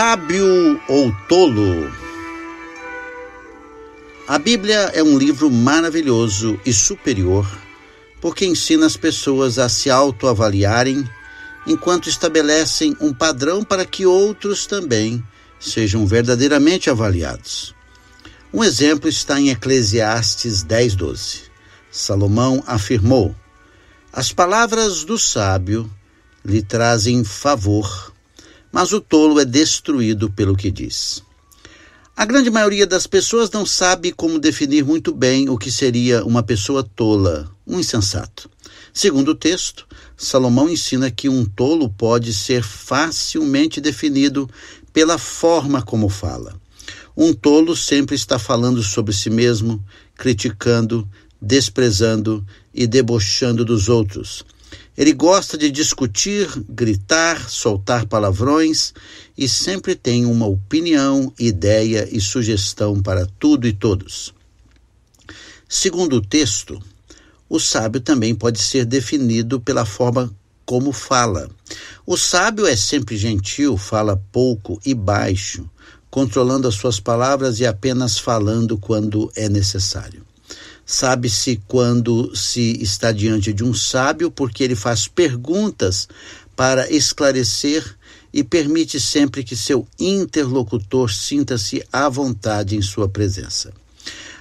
Sábio ou tolo? A Bíblia é um livro maravilhoso e superior, porque ensina as pessoas a se autoavaliarem, enquanto estabelecem um padrão para que outros também sejam verdadeiramente avaliados. Um exemplo está em Eclesiastes 10:12. Salomão afirmou: As palavras do sábio lhe trazem favor mas o tolo é destruído pelo que diz. A grande maioria das pessoas não sabe como definir muito bem o que seria uma pessoa tola, um insensato. Segundo o texto, Salomão ensina que um tolo pode ser facilmente definido pela forma como fala. Um tolo sempre está falando sobre si mesmo, criticando, desprezando e debochando dos outros. Ele gosta de discutir, gritar, soltar palavrões e sempre tem uma opinião, ideia e sugestão para tudo e todos. Segundo o texto, o sábio também pode ser definido pela forma como fala. O sábio é sempre gentil, fala pouco e baixo, controlando as suas palavras e apenas falando quando é necessário. Sabe-se quando se está diante de um sábio, porque ele faz perguntas para esclarecer e permite sempre que seu interlocutor sinta-se à vontade em sua presença.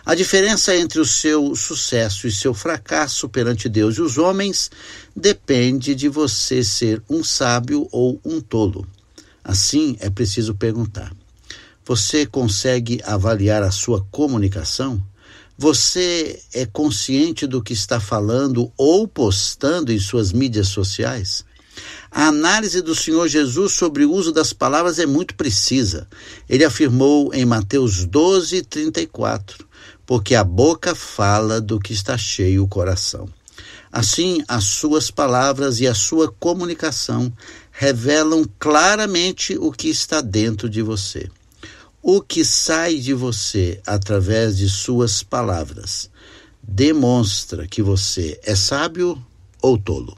A diferença entre o seu sucesso e seu fracasso perante Deus e os homens depende de você ser um sábio ou um tolo. Assim, é preciso perguntar: você consegue avaliar a sua comunicação? Você é consciente do que está falando ou postando em suas mídias sociais? A análise do Senhor Jesus sobre o uso das palavras é muito precisa. Ele afirmou em Mateus 12, 34, porque a boca fala do que está cheio o coração. Assim, as suas palavras e a sua comunicação revelam claramente o que está dentro de você. O que sai de você através de suas palavras demonstra que você é sábio ou tolo.